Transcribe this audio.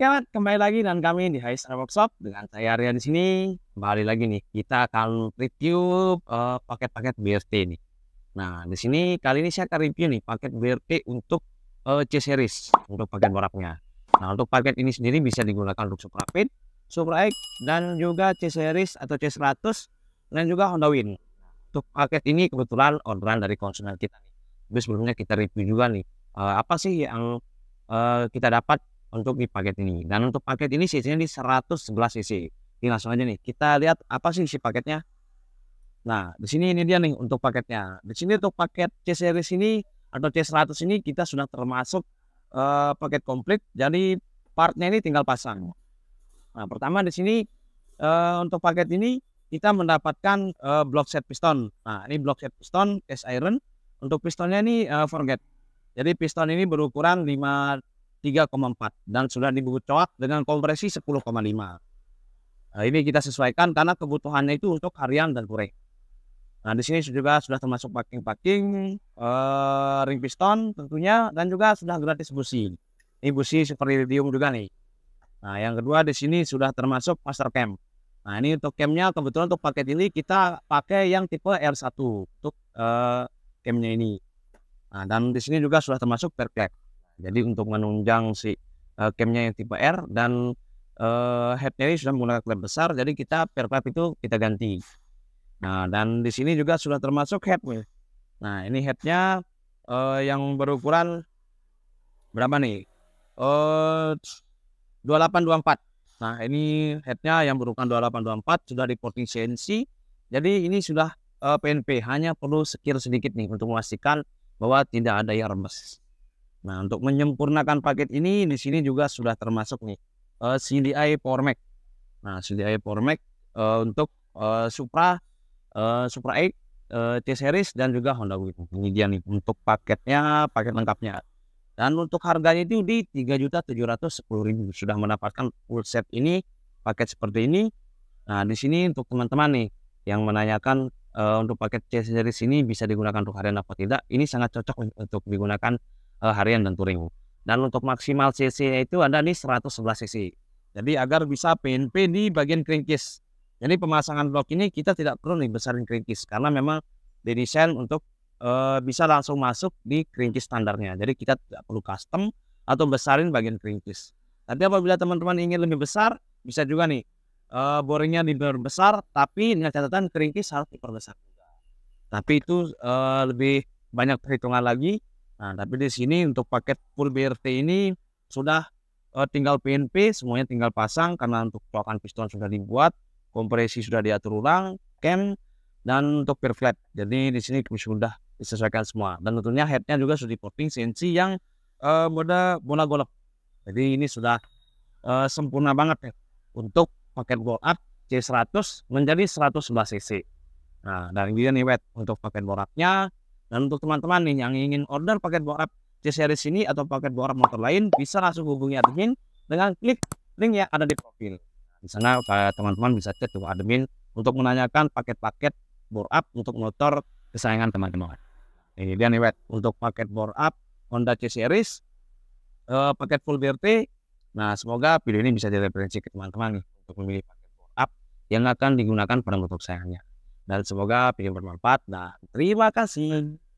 Kawan, kembali lagi dan kami di High Star Workshop dengan saya Arya di sini. Kembali lagi nih, kita akan review paket eh, paket-paket BRT ini. Nah, di sini kali ini saya akan review nih paket BRT untuk uh, C series untuk paket boraknya. Nah, untuk paket ini sendiri bisa digunakan untuk Supra Fit, Supra X dan juga C series atau C100 dan juga Honda Win. Untuk paket ini kebetulan orderan dari konsumen kita. nih. Terus sebelumnya kita review juga nih uh, apa sih yang uh, kita dapat untuk di paket ini. Dan untuk paket ini cc di 111 cc. Ini langsung aja nih, kita lihat apa sih isi paketnya. Nah, di sini ini dia nih untuk paketnya. Di sini untuk paket C series ini atau C100 ini kita sudah termasuk uh, paket komplit. Jadi partnya ini tinggal pasang. Nah, pertama di sini uh, untuk paket ini kita mendapatkan uh, block set piston. Nah, ini block set piston s iron. Untuk pistonnya ini uh, forget. Jadi piston ini berukuran 5 3,4 dan sudah dibuat dengan kompresi 10,5. Nah, ini kita sesuaikan karena kebutuhannya itu untuk harian dan pure. Nah, di sini juga sudah termasuk packing-packing, uh, eh, ring piston tentunya dan juga sudah gratis busi. Ini busi seperti lithium juga nih. Nah, yang kedua di sini sudah termasuk master cam. Nah, ini untuk camnya kebetulan untuk paket ini kita pakai yang tipe R1 untuk uh, eh, camnya ini. Nah, dan di sini juga sudah termasuk per jadi untuk menunjang si uh, eh, camnya yang tipe R dan uh, headnya ini sudah menggunakan klep besar, jadi kita perklep itu kita ganti. Nah dan di sini juga sudah termasuk head headnya. Nah ini headnya uh, yang berukuran berapa nih? Uh, 2824. Nah ini headnya yang berukuran 2824 sudah di porting CNC. Jadi ini sudah uh, PNP hanya perlu sekir sedikit nih untuk memastikan bahwa tidak ada yang remes. Nah, untuk menyempurnakan paket ini di sini juga sudah termasuk nih uh, eh, CDI Power Mac. Nah, CDI Power Mac uh, untuk uh, Supra uh, Supra 8 uh, T series dan juga Honda Wave. Ini dia nih untuk paketnya, paket lengkapnya. Dan untuk harganya itu di 3.710.000 sudah mendapatkan full set ini paket seperti ini. Nah, di sini untuk teman-teman nih yang menanyakan uh, untuk paket C series ini bisa digunakan untuk harian apa tidak, ini sangat cocok untuk digunakan uh, harian dan touring. Dan untuk maksimal cc itu ada di 111 cc. Jadi agar bisa PNP di bagian crankcase. Jadi pemasangan blok ini kita tidak perlu nih besarin crankcase karena memang didesain untuk e, bisa langsung masuk di crankcase standarnya. Jadi kita tidak perlu custom atau besarin bagian crankcase. Tapi apabila teman-teman ingin lebih besar, bisa juga nih e, boringnya diperbesar, tapi dengan catatan crankcase harus diperbesar juga. Tapi itu e, lebih banyak perhitungan lagi Nah, tapi di sini untuk paket full BRT ini sudah uh, tinggal PNP, semuanya tinggal pasang karena untuk pelakuan piston sudah dibuat, kompresi sudah diatur ulang, cam dan untuk per flap. Jadi di sini sudah disesuaikan semua. Dan tentunya headnya juga sudah diporting CNC yang uh, eh, mode bola golok. Jadi ini sudah uh, sempurna banget ya untuk paket Gold up C100 menjadi 111 cc. Nah, dan ini nih wet untuk paket boraknya dan untuk teman-teman nih yang ingin order paket board C-Series ini atau paket board motor lain, bisa langsung hubungi admin dengan klik link yang ada di profil. Di sana teman-teman bisa chat ke admin untuk menanyakan paket-paket bore untuk motor kesayangan teman-teman. Ini dia nih, Wet. Untuk paket bore Honda C-Series, uh, eh, paket full BRT. Nah, semoga video ini bisa jadi referensi ke teman-teman untuk memilih paket bore yang akan digunakan pada motor kesayangannya. Dan semoga video bermanfaat dan nah, terima kasih.